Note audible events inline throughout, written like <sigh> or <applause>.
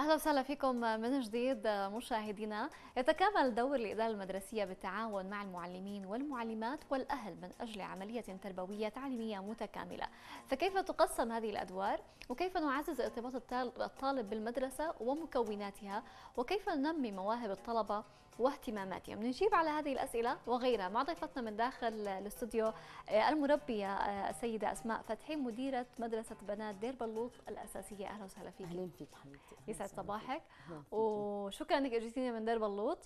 اهلا وسهلا فيكم من جديد مشاهدينا يتكامل دور الاداره المدرسيه بالتعاون مع المعلمين والمعلمات والاهل من اجل عمليه تربويه تعليميه متكامله فكيف تقسم هذه الادوار وكيف نعزز ارتباط الطالب بالمدرسه ومكوناتها وكيف ننمي مواهب الطلبه واهتماماتها واهتماماتهم يعني نجيب على هذه الأسئلة وغيرها مع ضيفتنا من داخل الاستوديو آه، المربية آه، السيدة أسماء فتحي مديرة مدرسة بنات دير بلوط الأساسية أهلا وسهلا فيك أهلا فيك حبيبتي يسعد صباحك وشكرا أنك أجيتينا من دير بلوط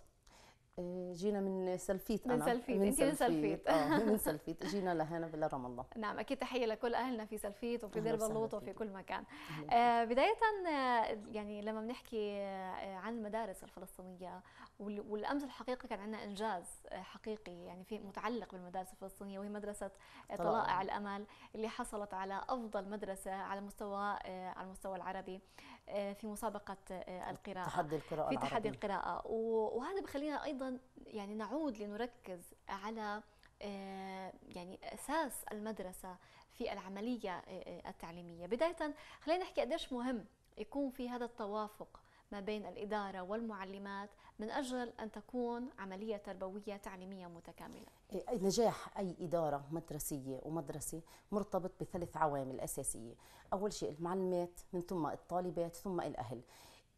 آه، جينا من سلفيت من أنا سلفيت من انت سلفيت. من سلفيت آه <laughs> من سلفيت جينا لهنا بلا رام الله نعم اكيد تحيه لكل اهلنا في سلفيت وفي دير بلوط وفي كل مكان آه بدايه آه، يعني لما بنحكي آه، عن المدارس الفلسطينيه والامس الحقيقه كان عندنا انجاز حقيقي يعني في متعلق بالمدارس الفلسطينيه وهي مدرسه طلائع الامل اللي حصلت على افضل مدرسه على مستوى على المستوى العربي في مسابقه القراءه تحدي القراءه في تحدي القراءه وهذا بخلينا ايضا يعني نعود لنركز على آه، يعني اساس المدرسه في العمليه آه، آه، التعليميه بدايه خلينا نحكي قديش مهم يكون في هذا التوافق ما بين الإدارة والمعلمات من أجل أن تكون عملية تربوية تعليمية متكاملة إيه، نجاح أي إدارة مدرسية ومدرسة مرتبط بثلاث عوامل أساسية أول شيء المعلمات من ثم الطالبات ثم الأهل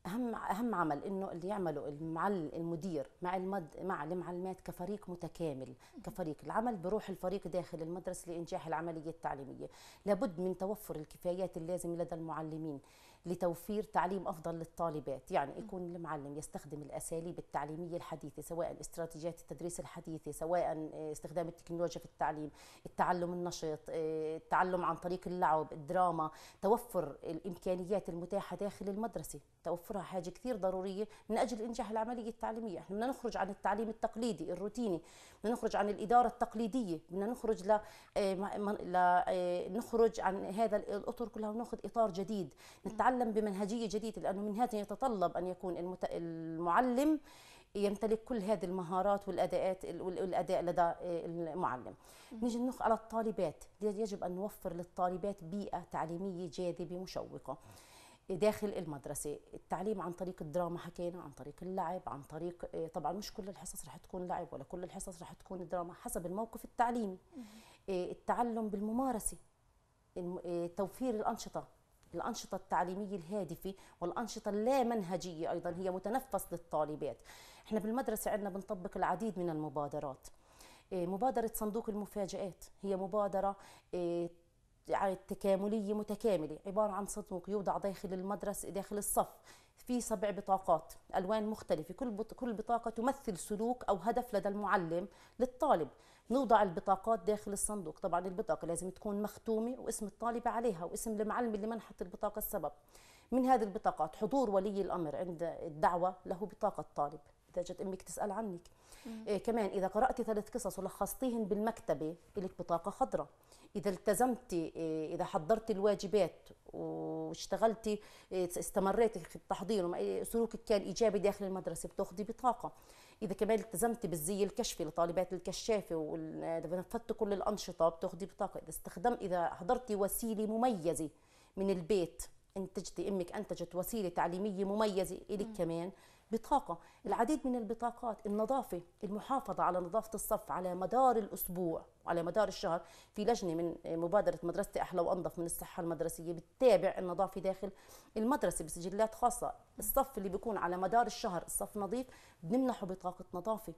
اهم اهم عمل انه اللي يعمله المعلم المدير مع المد مع المعلمات كفريق متكامل كفريق العمل بروح الفريق داخل المدرسه لانجاح العمليه التعليميه لابد من توفر الكفايات اللازمه لدى المعلمين لتوفير تعليم افضل للطالبات يعني يكون المعلم يستخدم الاساليب التعليميه الحديثه سواء استراتيجيات التدريس الحديثه سواء آه، استخدام التكنولوجيا في التعليم التعلم النشط آه، التعلم عن طريق اللعب الدراما توفر الامكانيات المتاحه داخل المدرسه توفرها حاجه كثير ضروريه من اجل انجاح العمليه التعليميه، احنا بدنا نخرج عن التعليم التقليدي الروتيني، بدنا نخرج عن الاداره التقليديه، بدنا نخرج ل آه، آه، نخرج عن هذا الاطر كلها وناخذ اطار جديد، نتعلم بمنهجيه جديده لانه من هذا يتطلب ان يكون المت... المعلم يمتلك كل هذه المهارات والاداءات والاداء لدى آه، المعلم نيجي نخ على الطالبات يجب ان نوفر للطالبات بيئه تعليميه جاذبه مشوقه داخل المدرسة التعليم عن طريق الدراما حكينا عن طريق اللعب عن طريق آه، طبعا مش كل الحصص رح تكون لعب ولا كل الحصص رح تكون دراما حسب الموقف التعليمي آه، التعلم بالممارسة آه، توفير الأنشطة الأنشطة التعليمية الهادفة والأنشطة اللامنهجية أيضا هي متنفس للطالبات احنا بالمدرسة عندنا بنطبق العديد من المبادرات مبادرة صندوق المفاجآت هي مبادرة تكامليه متكامله عباره عن صندوق يوضع داخل المدرسه داخل الصف في سبع بطاقات الوان مختلفه كل كل بطاقه تمثل سلوك او هدف لدى المعلم للطالب نوضع البطاقات داخل الصندوق طبعا البطاقه لازم تكون مختومه واسم الطالبه عليها واسم المعلم اللي منحت البطاقه السبب من هذه البطاقات حضور ولي الامر عند الدعوه له بطاقه طالب اذا جت امك تسال عنك إيه كمان إذا قرأت ثلاث قصص ولخصتيهن بالمكتبة لك بطاقة خضراء إذا التزمتي إيه إذا حضرتي الواجبات واشتغلتي إيه استمريتي في التحضير إيه، سلوكك كان إيجابي داخل المدرسة بتاخذي بطاقة إذا كمان التزمتي بالزي الكشفي لطالبات الكشافة ونفذت كل الأنشطة بتاخذي بطاقة إذا استخدم إذا حضرتي وسيلة مميزة من البيت انتجتي امك انتجت وسيله تعليميه مميزه الك كمان بطاقه العديد من البطاقات النظافه المحافظه على نظافه الصف على مدار الاسبوع وعلى مدار الشهر في لجنه من آه، مبادره مدرسة احلى وانظف من الصحه المدرسيه بتتابع النظافه داخل المدرسه بسجلات خاصه الصف اللي بيكون على مدار الشهر الصف نظيف بنمنحه بطاقه نظافه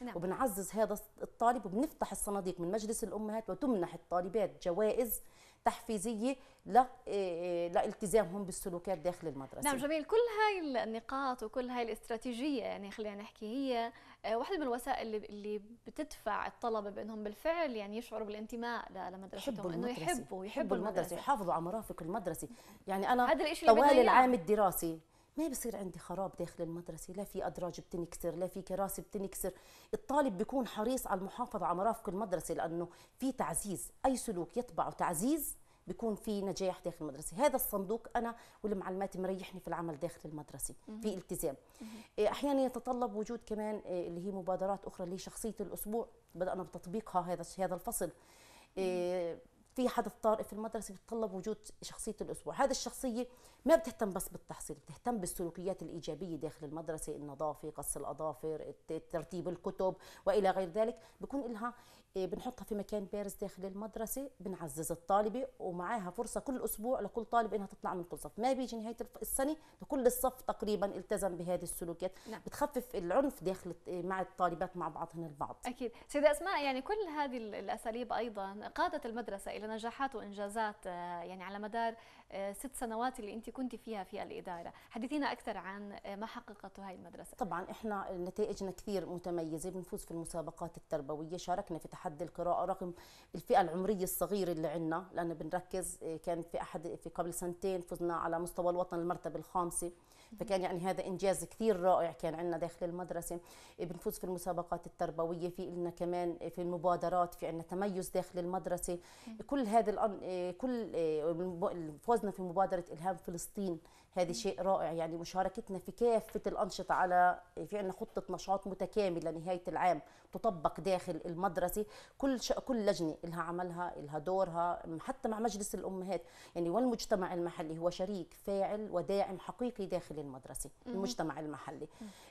نعم. وبنعزز هذا الطالب وبنفتح الصناديق من مجلس الامهات وتمنح الطالبات جوائز تحفيزيه آه، آه، لالتزامهم بالسلوكات داخل المدرسه نعم جميل كل هاي النقاط وكل هاي الاستراتيجيه يعني خلينا نحكي هي آه، واحده من الوسائل اللي بتدفع الطلبه بانهم بالفعل يعني يشعروا بالانتماء لمدرستهم انه يحبوا يحبوا المدرسه يحافظوا على مرافق المدرسه يعني انا هذا طوال العام الدراسي ما بصير عندي خراب داخل المدرسه لا في ادراج بتنكسر لا في كراسي بتنكسر الطالب بيكون حريص على المحافظه على مرافق المدرسه لانه في تعزيز اي سلوك يتبعه تعزيز بيكون في نجاح داخل المدرسه هذا الصندوق انا والمعلمات مريحني في العمل داخل المدرسه في التزام إيه، احيانا يتطلب وجود كمان إيه، اللي هي مبادرات اخرى اللي هي شخصيه الاسبوع بدانا بتطبيقها هذا هذا الفصل إيه، في حدث طارئ في المدرسه يتطلب وجود شخصيه الاسبوع هذه الشخصيه ما بتهتم بس بالتحصيل بتهتم بالسلوكيات الايجابيه داخل المدرسه النظافه قص الاظافر ترتيب الكتب والى غير ذلك بكون لها إيه، بنحطها في مكان بارز داخل المدرسة بنعزز الطالبة ومعاها فرصة كل أسبوع لكل طالب إنها تطلع من كل صف ما بيجي نهاية السنة لكل الصف تقريبا التزم بهذه السلوكيات نعم. بتخفف العنف داخل إيه، مع الطالبات مع بعضهن البعض أكيد سيدة أسماء يعني كل هذه الأساليب أيضا قادت المدرسة إلى نجاحات وإنجازات آه، يعني على مدار آه، ست سنوات اللي انت كنت فيها في الاداره حدثينا اكثر عن آه، ما حققته هاي المدرسه طبعا احنا نتائجنا كثير متميزه بنفوز في المسابقات التربويه شاركنا في تحدي القراءه رغم الفئه العمريه الصغيره اللي عندنا لان بنركز آه، كان في احد في قبل سنتين فزنا على مستوى الوطن المرتبه الخامسه فكان يعني هذا انجاز كثير رائع كان عندنا داخل المدرسه بنفوز في المسابقات التربويه في لنا كمان في المبادرات في عندنا تميز داخل المدرسه كل هذا كل آه، فوزنا في مبادره الهام فلسطين هذا شيء رائع يعني مشاركتنا في كافة الأنشطة على في عندنا خطة نشاط متكاملة نهاية العام تطبق داخل المدرسة كل ش... كل لجنة لها عملها لها دورها حتى مع مجلس الأمهات يعني والمجتمع المحلي هو شريك فاعل وداعم حقيقي داخل المدرسة المجتمع المحلي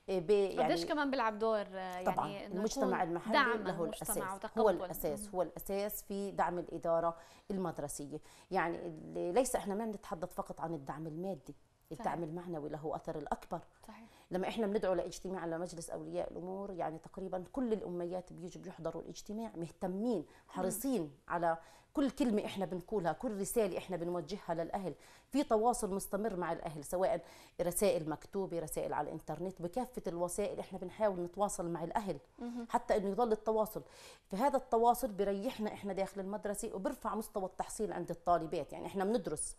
إيه، ب... يعني قديش كمان بيلعب دور يعني طبعا المجتمع المحلي دعم له الأساس هو الأساس هو الأساس في دعم الإدارة المدرسية يعني ليس احنا ما بنتحدث فقط عن الدعم المادي الدعم المعنوي له اثر الاكبر صحيح. لما احنا بندعو لاجتماع لمجلس اولياء الامور يعني تقريبا كل الاميات بيجوا بيحضروا الاجتماع مهتمين حريصين على كل كلمه احنا بنقولها كل رساله احنا بنوجهها للاهل في تواصل مستمر مع الاهل سواء رسائل مكتوبه رسائل على الانترنت بكافه الوسائل احنا بنحاول نتواصل مع الاهل مم. حتى انه يضل التواصل فهذا التواصل بيريحنا احنا داخل المدرسه وبرفع مستوى التحصيل عند الطالبات يعني احنا بندرس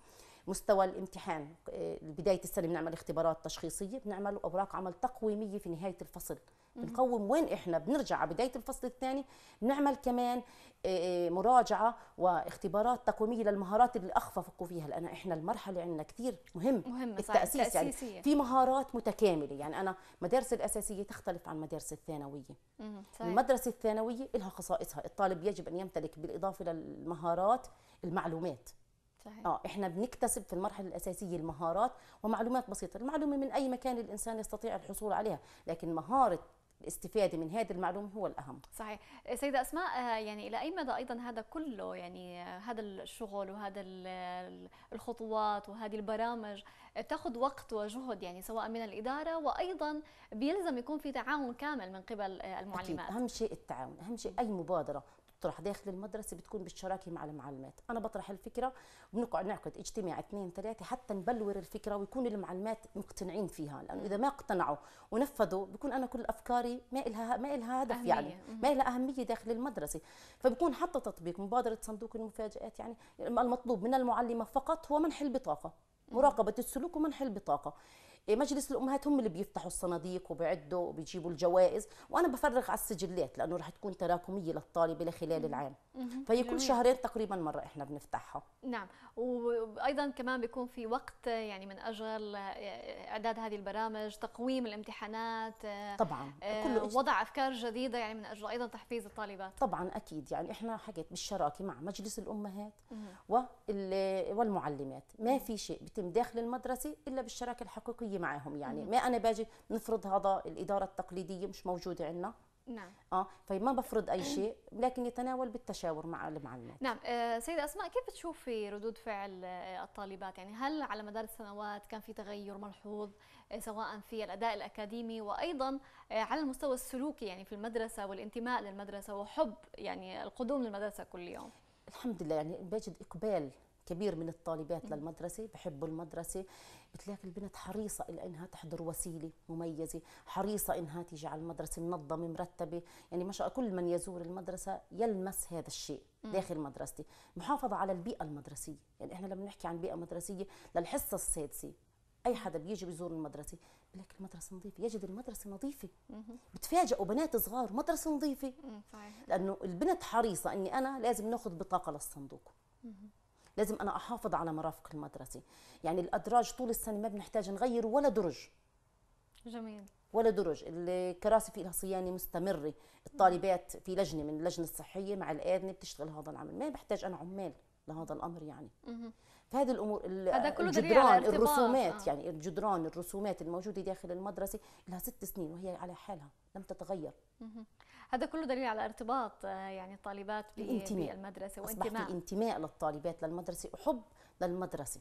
مستوى الامتحان آه، بدايه السنه بنعمل اختبارات تشخيصيه بنعمل اوراق عمل تقويميه في نهايه الفصل بنقوم وين احنا بنرجع على بدايه الفصل الثاني بنعمل كمان آه، آه، مراجعه واختبارات تقويميه للمهارات اللي اخفقوا فيها لان احنا المرحله عندنا كثير مهم مهمة التاسيس يعني في مهارات متكامله يعني انا مدارس الاساسيه تختلف عن مدارس الثانويه صحيح. المدرسه الثانويه لها خصائصها الطالب يجب ان يمتلك بالاضافه للمهارات المعلومات صحيح. اه احنا بنكتسب في المرحله الاساسيه المهارات ومعلومات بسيطه المعلومه من اي مكان الانسان يستطيع الحصول عليها لكن مهاره الاستفاده من هذه المعلومه هو الاهم صحيح سيده اسماء آه، يعني الى اي مدى ايضا هذا كله يعني آه، هذا الشغل وهذا الخطوات وهذه البرامج تاخذ وقت وجهد يعني سواء من الاداره وايضا بيلزم يكون في تعاون كامل من قبل آه، المعلمات أكيد. اهم شيء التعاون اهم شيء اي مبادره بتطرح داخل المدرسه بتكون بالشراكه مع المعلمات انا بطرح الفكره بنقعد نعقد اجتماع اثنين ثلاثه حتى نبلور الفكره ويكون المعلمات مقتنعين فيها لانه اذا ما اقتنعوا ونفذوا بكون انا كل افكاري ما لها ما لها هدف يعني. أهمية. يعني ما لها اهميه داخل المدرسه فبكون حتى تطبيق مبادره صندوق المفاجات يعني المطلوب من المعلمه فقط هو منح البطاقه مراقبه السلوك ومنح البطاقه إيه، مجلس الامهات هم اللي بيفتحوا الصناديق وبيعدوا وبيجيبوا الجوائز وانا بفرغ على السجلات لانه رح تكون تراكميه للطالبه لخلال العام فهي كل شهرين تقريبا مره احنا بنفتحها نعم وايضا كمان بيكون في وقت يعني من اجل آه، اعداد هذه البرامج تقويم الامتحانات آه، طبعا آه، كله وضع افكار جديده يعني من اجل ايضا تحفيز الطالبات طبعا اكيد يعني احنا حكيت بالشراكه مع مجلس الامهات والمعلمات ما في شيء بيتم داخل المدرسه الا بالشراكه الحقيقيه التقليديه معاهم يعني ما انا باجي نفرض هذا الاداره التقليديه مش موجوده عندنا نعم اه فما بفرض اي شيء لكن يتناول بالتشاور مع المعلمات نعم آه، سيده اسماء كيف تشوفي ردود فعل آه، الطالبات يعني هل على مدار السنوات كان في تغير ملحوظ آه، سواء في الاداء الاكاديمي وايضا على المستوى السلوكي يعني في المدرسه والانتماء للمدرسه وحب يعني القدوم للمدرسه كل يوم الحمد لله يعني بجد اقبال كبير من الطالبات للمدرسة بحبوا المدرسة بتلاقي البنت حريصة إلى أنها تحضر وسيلة مميزة حريصة أنها تيجي على المدرسة منظمة مرتبة يعني ما شاء كل من يزور المدرسة يلمس هذا الشيء داخل مدرستي محافظة على البيئة المدرسية يعني إحنا لما نحكي عن بيئة مدرسية للحصة السادسة اي حدا بيجي بيزور المدرسه لك المدرسه نظيفه يجد المدرسه نظيفه بتفاجئوا بنات صغار مدرسه نظيفه لانه البنت حريصه اني انا لازم ناخذ بطاقه للصندوق لازم انا احافظ على مرافق المدرسه يعني الادراج طول السنه ما بنحتاج نغير ولا درج جميل ولا درج الكراسي في لها صيانه مستمره الطالبات في لجنه من اللجنه الصحيه مع الاذنه بتشتغل هذا العمل ما بحتاج انا عمال لهذا الامر يعني فهذه الامور هذا كله الجدران الرسومات آه. يعني الجدران الرسومات الموجوده داخل المدرسه لها ست سنين وهي على حالها لم تتغير هذا كله دليل على ارتباط آه، يعني الطالبات بالمدرسه وانتماء أصبح في انتماء للطالبات للمدرسه وحب للمدرسه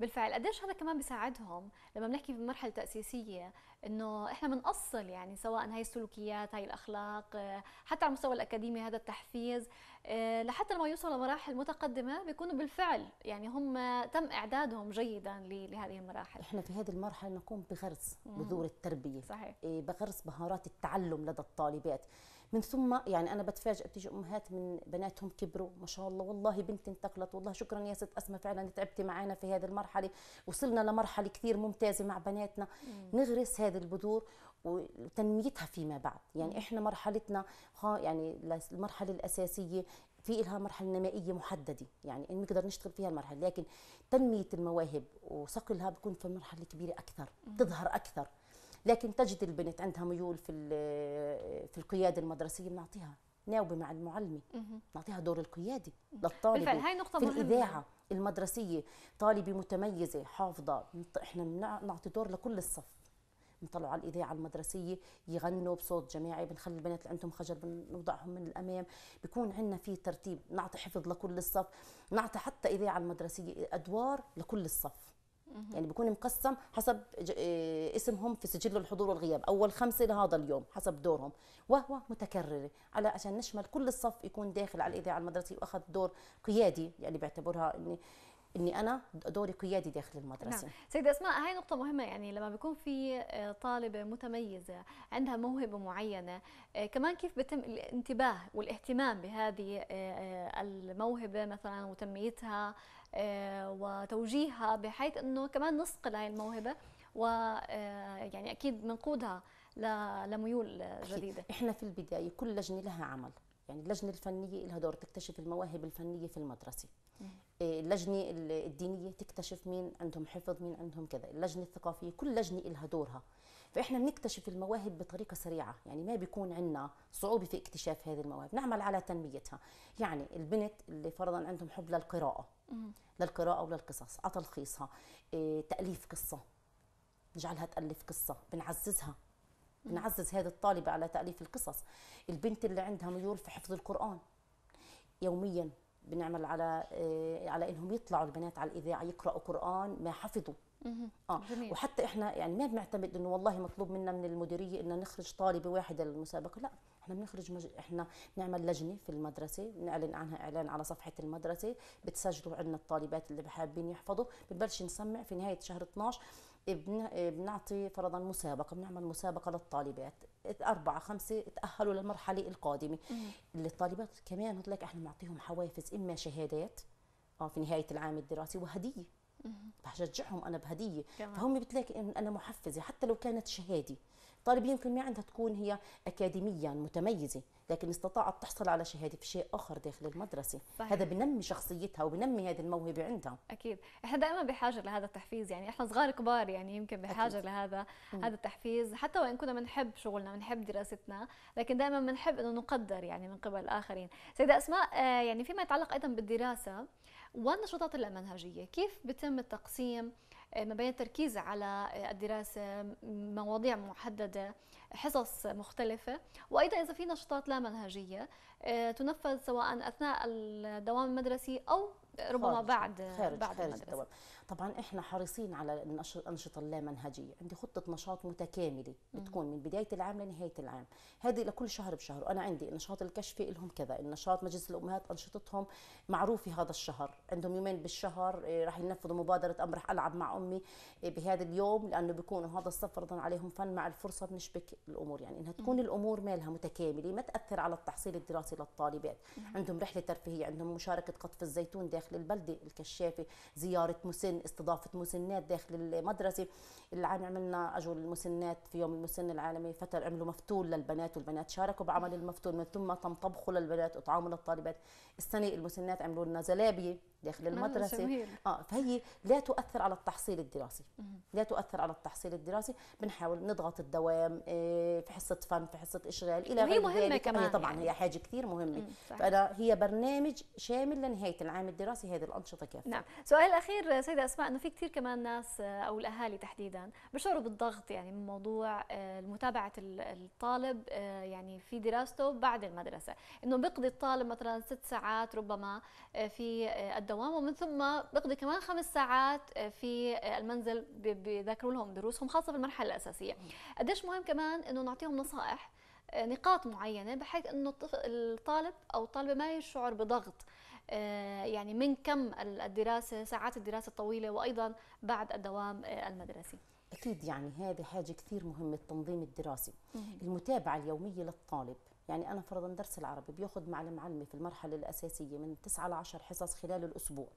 بالفعل قديش هذا كمان بيساعدهم لما بنحكي بمرحله تاسيسيه انه احنا بنأصل يعني سواء هاي السلوكيات هاي الاخلاق آه، حتى على المستوى الاكاديمي هذا التحفيز آه، لحتى لما يوصلوا لمراحل متقدمه بيكونوا بالفعل يعني هم تم اعدادهم جيدا لهذه المراحل احنا في هذه المرحله نقوم بغرس بذور التربيه صحيح إيه، بغرس مهارات التعلم لدى الطالبات من ثم يعني انا بتفاجئ بتيجي امهات من بناتهم كبروا ما شاء الله والله بنتي انتقلت والله شكرا يا ست اسماء فعلا تعبتي معنا في هذه المرحله وصلنا لمرحله كثير ممتازه مع بناتنا نغرس هذه هذه البذور وتنميتها فيما بعد يعني احنا مرحلتنا يعني المرحله الاساسيه في لها مرحله نمائيه محدده يعني بنقدر نشتغل فيها المرحله لكن تنميه المواهب وصقلها بكون في مرحله كبيره اكثر تظهر اكثر لكن تجد البنت عندها ميول في في القياده المدرسيه بنعطيها ناوبه مع المعلمه نعطيها دور القيادي للطالب بالفعل هاي نقطه في الاذاعه المدرسيه طالبه متميزه حافظه احنا نعطي دور لكل الصف بنطلعوا على الاذاعه المدرسيه يغنوا بصوت جماعي بنخلي البنات اللي عندهم خجل بنوضعهم من الامام بيكون عندنا في ترتيب نعطي حفظ لكل الصف نعطي حتى اذاعه المدرسيه ادوار لكل الصف يعني بيكون مقسم حسب آه، اسمهم في سجل الحضور والغياب اول خمسه لهذا اليوم حسب دورهم وهو متكرره على عشان نشمل كل الصف يكون داخل على الاذاعه المدرسيه واخذ دور قيادي يعني بيعتبرها اني اني انا دوري قيادي داخل المدرسه نعم. سيده اسماء هاي نقطه مهمه يعني لما بيكون في آه، طالبه متميزه عندها موهبه معينه آه، كمان كيف بتم الانتباه والاهتمام بهذه آه، الموهبه مثلا وتنميتها وتوجيهها بحيث انه كمان نسقل هاي الموهبه و يعني اكيد بنقودها لميول جديده أكيد. احنا في البدايه كل لجنه لها عمل يعني اللجنه الفنيه لها دور تكتشف المواهب الفنيه في المدرسه اللجنه الدينيه تكتشف مين عندهم حفظ مين عندهم كذا اللجنه الثقافيه كل لجنه لها دورها فاحنا بنكتشف المواهب بطريقه سريعه يعني ما بيكون عندنا صعوبه في اكتشاف هذه المواهب نعمل على تنميتها يعني البنت اللي فرضا عندهم حب للقراءه للقراءه وللقصص على تلخيصها إيه تاليف قصه نجعلها تالف قصه بنعززها بنعزز هذه الطالبه على تاليف القصص البنت اللي عندها ميول في حفظ القران يوميا بنعمل على آه، على انهم يطلعوا البنات على الاذاعه يقراوا قران ما حفظوا اه جميل. وحتى احنا يعني ما بنعتمد انه والله مطلوب منا من المديريه انه نخرج طالبه واحده للمسابقه لا احنا بنخرج مج... احنا بنعمل لجنه في المدرسه بنعلن عنها اعلان على صفحه المدرسه بتسجلوا عندنا الطالبات اللي حابين يحفظوا بنبلش نسمع في نهايه شهر 12 بنعطي فرضا مسابقه بنعمل مسابقه للطالبات أربعة خمسة تأهلوا للمرحلة القادمة للطالبات كمان هدلك احنا نعطيهم حوافز إما شهادات أو آه، في نهاية العام الدراسي وهدية بشجعهم أنا بهدية كمان. فهم بتلاقي إن أنا محفزة حتى لو كانت شهادة طالب يمكن ما عندها تكون هي أكاديميا متميزة لكن استطاعت تحصل على شهاده في شيء اخر داخل المدرسه صحيح. هذا بنمي شخصيتها وبنمي هذه الموهبه عندها اكيد احنا دائما بحاجه لهذا التحفيز يعني احنا صغار كبار يعني يمكن بحاجه أكيد. لهذا م. هذا التحفيز حتى وان كنا بنحب شغلنا بنحب دراستنا لكن دائما بنحب انه نقدر يعني من قبل الاخرين سيده اسماء آه، يعني فيما يتعلق ايضا بالدراسه والنشاطات المنهجيه كيف بتم التقسيم ما بين التركيز على الدراسة مواضيع محددة حصص مختلفة وأيضا إذا في نشاطات لا منهجية آه، تنفذ سواء أثناء الدوام المدرسي أو ربما خارج بعد خارج بعد خارج الدوام طبعا احنا حريصين على الانشطه اللامنهجيه عندي خطه نشاط متكامله بتكون من بدايه العام لنهايه العام هذه لكل شهر بشهر وانا عندي النشاط الكشفي لهم كذا النشاط مجلس الامهات انشطتهم معروفه هذا الشهر عندهم يومين بالشهر إيه، راح ينفذوا مبادره امرح راح العب مع امي إيه، بهذا اليوم لانه بيكونوا هذا الصف فرضا عليهم فن مع الفرصه بنشبك الامور يعني انها تكون الامور مالها متكامله ما تاثر على التحصيل الدراسي للطالبات عندهم رحله ترفيهيه عندهم مشاركه قطف الزيتون داخل داخل البلدة الكشافة زيارة مسن استضافة مسنات داخل المدرسة العام عملنا أجو المسنات في يوم المسن العالمي فتر عملوا مفتول للبنات والبنات شاركوا بعمل المفتول من ثم تم طبخه للبنات وطعامه للطالبات السنة المسنات عملوا لنا زلابية داخل المدرسه اه فهي لا تؤثر على التحصيل الدراسي لا تؤثر على التحصيل الدراسي بنحاول نضغط الدوام آه، في حصه فن في حصه اشغال الى غير مهمه ذلك. كمان هي طبعا يعني. هي حاجه كثير مهمه فانا هي برنامج شامل لنهايه العام الدراسي هذه الانشطه كافه نعم سؤال الاخير سيده اسماء انه في كثير كمان ناس آه، او الاهالي تحديدا بشعروا بالضغط يعني من موضوع آه، متابعه الطالب يعني في دراسته بعد المدرسه انه بيقضي الطالب مثلا ست ساعات ربما في الدوام الدوام ومن ثم بقضي كمان خمس ساعات آه، في آه، المنزل بذاكروا لهم دروسهم خاصه في المرحله الاساسيه قديش مهم كمان انه نعطيهم نصائح آه، نقاط معينه بحيث انه الطالب او الطالبه ما يشعر بضغط يعني من كم الدراسه ساعات الدراسه الطويله وايضا بعد الدوام المدرسي اكيد يعني هذه حاجه كثير مهمه التنظيم الدراسي المتابعه اليوميه للطالب يعني انا فرضا درس العربي بياخذ مع المعلمه في المرحله الاساسيه من 9 ل 10 حصص خلال الاسبوع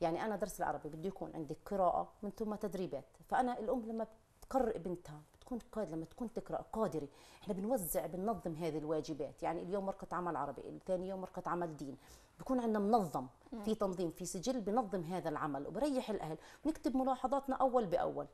يعني انا درس العربي بده يكون عندي قراءه من ثم تدريبات فانا الام لما بتقرر بنتها بتكون قادرة لما تكون تقرا قادره احنا بنوزع بننظم هذه الواجبات يعني اليوم ورقه عمل عربي ثاني يوم ورقه عمل دين بكون عندنا منظم في تنظيم في سجل بنظم هذا العمل وبريح الاهل ونكتب ملاحظاتنا اول باول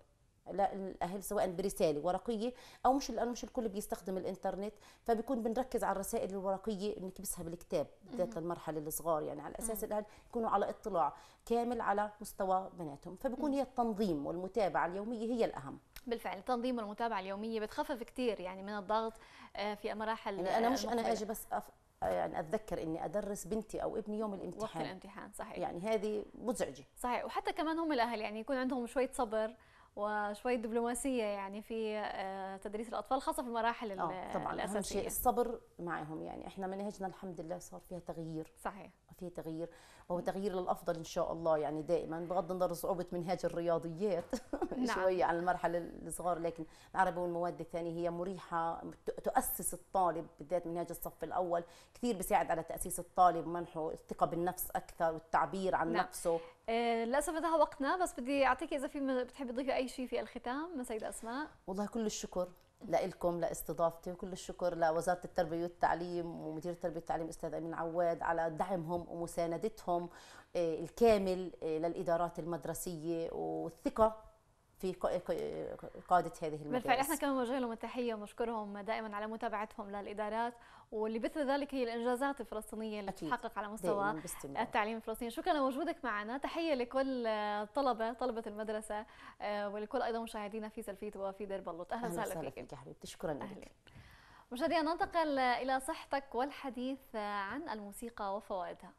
الاهل سواء برساله ورقيه او مش لانه مش الكل بيستخدم الانترنت فبيكون بنركز على الرسائل الورقيه نكبسها بالكتاب بالذات للمرحله الصغار يعني على اساس الاهل يكونوا على اطلاع كامل على مستوى بناتهم فبكون هي التنظيم والمتابعه اليوميه هي الاهم بالفعل التنظيم والمتابعه اليوميه بتخفف كثير يعني من الضغط آه، في مراحل يعني انا مش المقبلة. انا اجي بس أف... يعني اتذكر اني ادرس بنتي او ابني يوم الامتحان وقت الامتحان صحيح يعني هذه مزعجه صحيح وحتى كمان هم الاهل يعني يكون عندهم شويه صبر وشويه دبلوماسيه يعني في آه، تدريس الاطفال خاصه في المراحل آه طبعا الاساسيه أهم شيء الصبر معهم يعني احنا منهجنا الحمد لله صار فيها تغيير صحيح في تغيير وهو تغيير للافضل ان شاء الله يعني دائما بغض النظر صعوبه منهاج الرياضيات <laughs> نعم. شويه عن المرحله الصغار لكن العربي والمواد الثانيه هي مريحه تؤسس الطالب بالذات منهاج الصف الاول كثير بيساعد على تاسيس الطالب منحه الثقه بالنفس اكثر والتعبير عن نعم. نفسه آه، للاسف انتهى وقتنا بس بدي اعطيكي اذا في بتحبي تضيفي اي شيء في الختام سيده اسماء والله كل الشكر لكم لاستضافتي وكل الشكر لوزاره التربيه والتعليم ومدير التربيه والتعليم استاذ امين عواد على دعمهم ومساندتهم آه، الكامل آه، للادارات المدرسيه والثقه في قاده هذه المدارس بالفعل احنا كمان بنوجه لهم التحيه ونشكرهم دائما على متابعتهم للادارات واللي مثل ذلك هي الانجازات الفلسطينيه اللي أكيد. تتحقق على مستوى التعليم الفلسطيني شكرا لوجودك معنا تحيه لكل طلبه طلبه المدرسه آه، ولكل ايضا مشاهدينا في سلفيت وفي دير بلوط اهلا وسهلا فيك يا حبيبتي شكرا لك مشاهدينا ننتقل الى صحتك والحديث عن الموسيقى وفوائدها